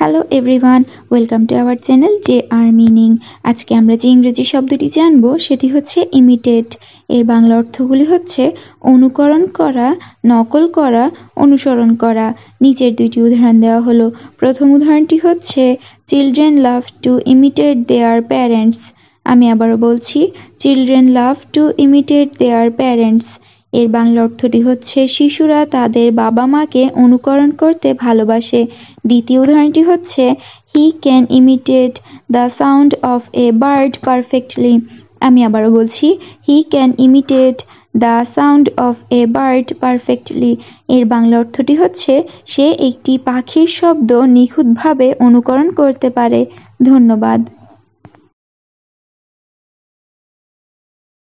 hello everyone welcome to our channel J R meaning আজকে আমরা যে ইংরেজি শব্দটি জানব সেটি হচ্ছে ইমিটেট এর বাংলা অর্থগুলি হচ্ছে অনুকরণ করা নকল করা অনুসরণ করা নিচের দুইটি উদাহরণ দেওয়া হলো প্রথম উদাহরণটি হচ্ছে children love to imitate their parents আমি আবারও বলছি children love to imitate their parents এর বাংলা অর্থটি হচ্ছে শিশুরা তাদের বাবা মাকে অনুকরণ করতে ভালোবাসে দ্বিতীয় উদাহরণটি হচ্ছে he can imitate the sound of a bird perfectly আমি আবারও বলছি he can imitate the sound of a bird perfectly এর বাংলা অর্থটি হচ্ছে সে একটি পাখির শব্দ নিখুঁতভাবে অনুকরণ করতে পারে ধন্যবাদ